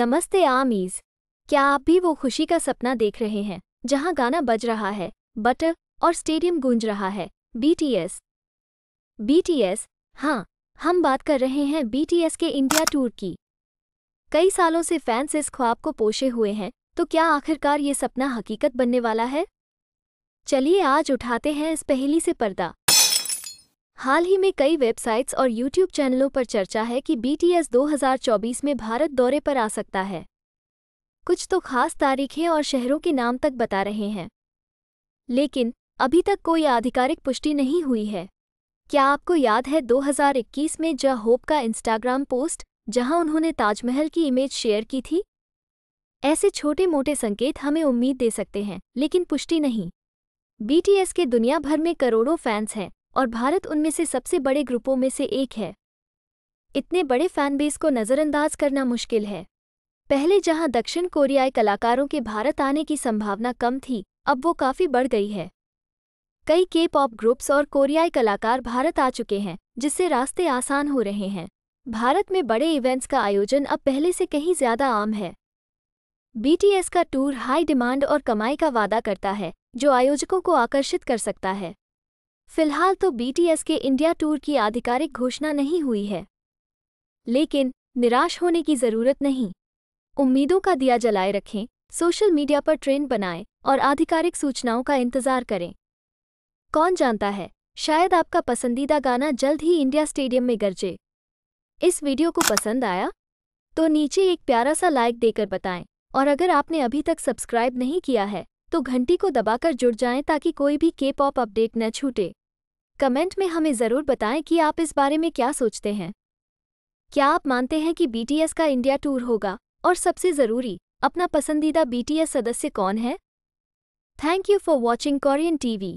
नमस्ते आमीज क्या आप भी वो खुशी का सपना देख रहे हैं जहां गाना बज रहा है बटर और स्टेडियम गूंज रहा है बीटीएस बीटीएस हाँ हम बात कर रहे हैं बीटीएस के इंडिया टूर की कई सालों से फैंस इस ख्वाब को पोषे हुए हैं तो क्या आखिरकार ये सपना हकीकत बनने वाला है चलिए आज उठाते हैं इस पहेली से पर्दा हाल ही में कई वेबसाइट्स और यूट्यूब चैनलों पर चर्चा है कि बीटीएस 2024 में भारत दौरे पर आ सकता है कुछ तो खास तारीखें और शहरों के नाम तक बता रहे हैं लेकिन अभी तक कोई आधिकारिक पुष्टि नहीं हुई है क्या आपको याद है 2021 में ज होप का इंस्टाग्राम पोस्ट जहां उन्होंने ताजमहल की इमेज शेयर की थी ऐसे छोटे मोटे संकेत हमें उम्मीद दे सकते हैं लेकिन पुष्टि नहीं बीटीएस के दुनिया भर में करोड़ों फैंस हैं और भारत उनमें से सबसे बड़े ग्रुपों में से एक है इतने बड़े फैनबेस को नज़रअंदाज करना मुश्किल है पहले जहां दक्षिण कोरियाई कलाकारों के भारत आने की संभावना कम थी अब वो काफ़ी बढ़ गई है कई के पॉप ग्रुप्स और कोरियाई कलाकार भारत आ चुके हैं जिससे रास्ते आसान हो रहे हैं भारत में बड़े इवेंट्स का आयोजन अब पहले से कहीं ज़्यादा आम है बीटीएस का टूर हाई डिमांड और कमाई का वादा करता है जो आयोजकों को आकर्षित कर सकता है फिलहाल तो बीटीएस के इंडिया टूर की आधिकारिक घोषणा नहीं हुई है लेकिन निराश होने की जरूरत नहीं उम्मीदों का दिया जलाए रखें सोशल मीडिया पर ट्रेंड बनाएं और आधिकारिक सूचनाओं का इंतजार करें कौन जानता है शायद आपका पसंदीदा गाना जल्द ही इंडिया स्टेडियम में गरजे इस वीडियो को पसंद आया तो नीचे एक प्यारा सा लाइक देकर बताएं और अगर आपने अभी तक सब्सक्राइब नहीं किया है तो घंटी को दबाकर जुड़ जाएं ताकि कोई भी के पॉप अपडेट न छूटे कमेंट में हमें ज़रूर बताएं कि आप इस बारे में क्या सोचते हैं क्या आप मानते हैं कि बीटीएस का इंडिया टूर होगा और सबसे ज़रूरी अपना पसंदीदा बीटीएस सदस्य कौन है thank you for watching Korean TV